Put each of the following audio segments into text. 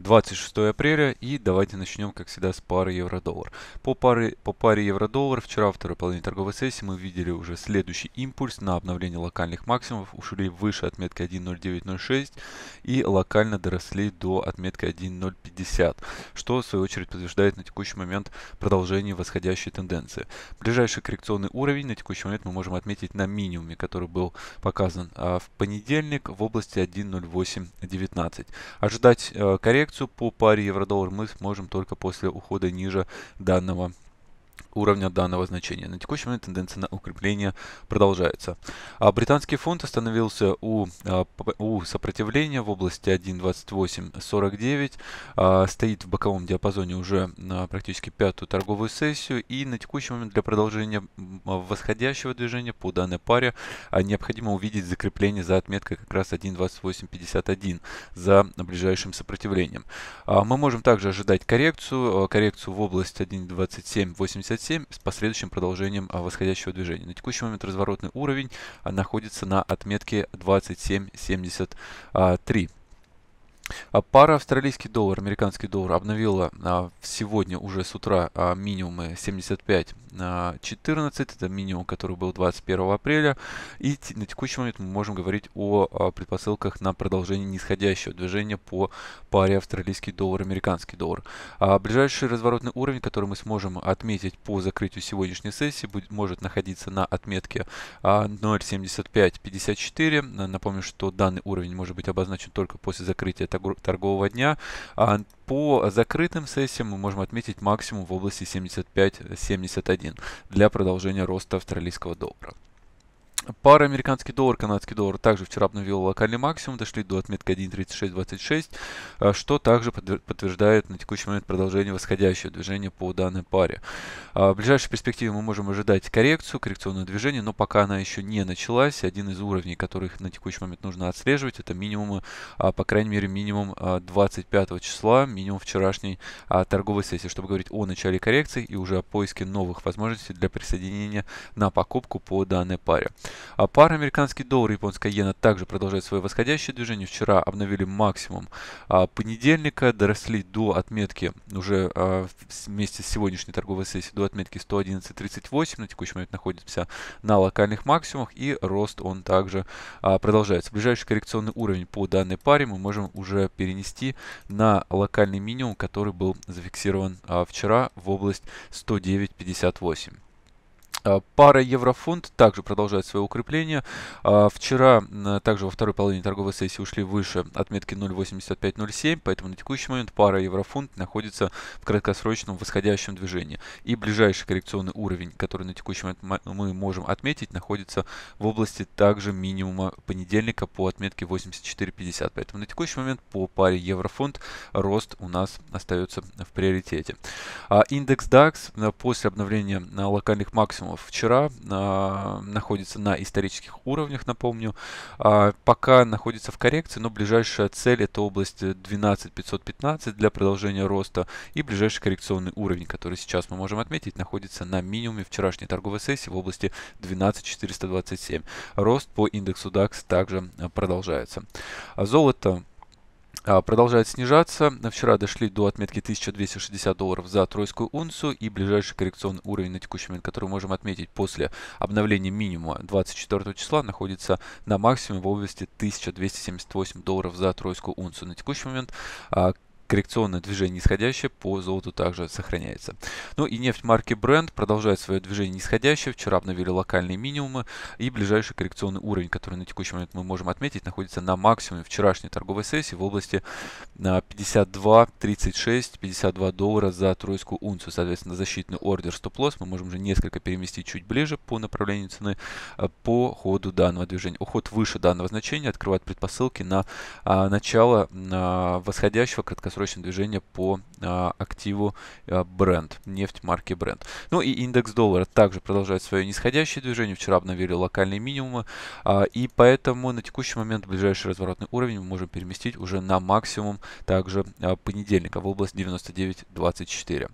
26 апреля и давайте начнем, как всегда, с пары евро-доллар. По, паре по паре евро-доллар вчера, второй половине торговой сессии, мы видели уже следующий импульс на обновление локальных максимумов, ушли выше отметки 1.0906 и локально доросли до отметки 1.050, что в свою очередь подтверждает на текущий момент продолжение восходящей тенденции. Ближайший коррекционный уровень на текущий момент мы можем отметить на минимуме, который был показан а, в понедельник в области 1.0819. Ожидать э, коррекции коррекцию по паре евро-доллар мы сможем только после ухода ниже данного уровня данного значения. На текущий момент тенденция на укрепление продолжается. А британский фунт остановился у, а, у сопротивления в области 1.2849, а, стоит в боковом диапазоне уже на практически пятую торговую сессию и на текущий момент для продолжения восходящего движения по данной паре а, необходимо увидеть закрепление за отметкой как раз 1.2851 за ближайшим сопротивлением. А, мы можем также ожидать коррекцию, а, коррекцию в область 1.2787 157 с последующим продолжением а, восходящего движения. На текущий момент разворотный уровень а, находится на отметке 2773. А, пара австралийский доллар, американский доллар обновила а, сегодня уже с утра а, минимумы 75.14. А, это минимум, который был 21 апреля. И на текущий момент мы можем говорить о а, предпосылках на продолжение нисходящего движения по паре австралийский доллар, американский доллар. А, ближайший разворотный уровень, который мы сможем отметить по закрытию сегодняшней сессии, будет, может находиться на отметке а, 0.7554. Напомню, что данный уровень может быть обозначен только после закрытия торгового дня. А по закрытым сессиям мы можем отметить максимум в области 75-71 для продолжения роста австралийского доллара. Пара американский доллар, канадский доллар также вчера обновил локальный максимум, дошли до отметки 1.3626, э, что также подтверждает на текущий момент продолжение восходящего движения по данной паре. А в ближайшей перспективе мы можем ожидать коррекцию, коррекционное движение, но пока она еще не началась. Один из уровней, которых на текущий момент нужно отслеживать, это минимумы, а, по крайней мере минимум 25 а, числа, минимум вчерашней торговой сессии, чтобы говорить о начале коррекции и уже о поиске новых возможностей для присоединения на покупку по данной паре. А пара американский доллар и японская иена также продолжает свое восходящее движение. Вчера обновили максимум а, понедельника, доросли до отметки уже а, вместе с сегодняшней торговой сессией до отметки 111.38. На текущий момент находимся на локальных максимумах и рост он также а, продолжается. Ближайший коррекционный уровень по данной паре мы можем уже перенести на локальный минимум, который был зафиксирован а, вчера в область 109.58. А, пара еврофунт также продолжает свое укрепление. А, вчера также во второй половине торговой сессии ушли выше отметки 0.8507, поэтому на текущий момент пара еврофунт находится в краткосрочном восходящем движении. И ближайший коррекционный уровень, который на текущий момент мы можем отметить, находится в области также минимума понедельника по отметке 84.50. Поэтому на текущий момент по паре еврофунт рост у нас остается в приоритете. А индекс DAX э, после обновления на локальных максимумов граммов вчера, а, находится на исторических уровнях, напомню. А, пока находится в коррекции, но ближайшая цель это область 12515 для продолжения роста. И ближайший коррекционный уровень, который сейчас мы можем отметить, находится на минимуме вчерашней торговой сессии в области 12427. Рост по индексу DAX также а, продолжается. Золото а, продолжает снижаться. Вчера дошли до отметки 1260 долларов за тройскую унцию и ближайший коррекционный уровень на текущий момент, который мы можем отметить после обновления минимума 24 числа, находится на максимуме в области 1278 долларов за тройскую унцию. На текущий момент а, Коррекционное движение нисходящее по золоту также сохраняется. Ну и нефть марки Brent продолжает свое движение нисходящее. Вчера обновили локальные минимумы и ближайший коррекционный уровень, который на текущий момент мы можем отметить, находится на максимуме вчерашней торговой сессии в области 52,36, а, 52 доллара за тройскую унцию. Соответственно, защитный ордер стоп-лосс мы можем уже несколько переместить чуть ближе по направлению цены а, по ходу данного движения. Уход выше данного значения открывает предпосылки на а, начало восходящего краткосрочного срочное движение по а, активу а, бренд, нефть марки бренд. Ну и индекс доллара также продолжает свое нисходящее движение. Вчера обновили локальные минимумы. А, и поэтому на текущий момент ближайший разворотный уровень мы можем переместить уже на максимум также а, понедельника в область 99.24.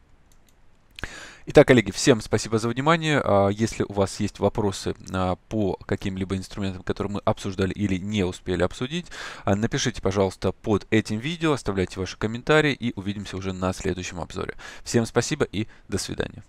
Итак, коллеги, всем спасибо за внимание. А, если у вас есть вопросы а, по каким-либо инструментам, которые мы обсуждали или не успели обсудить, а, напишите, пожалуйста, под этим видео, оставляйте ваши комментарии и увидимся уже на следующем обзоре. Всем спасибо и до свидания.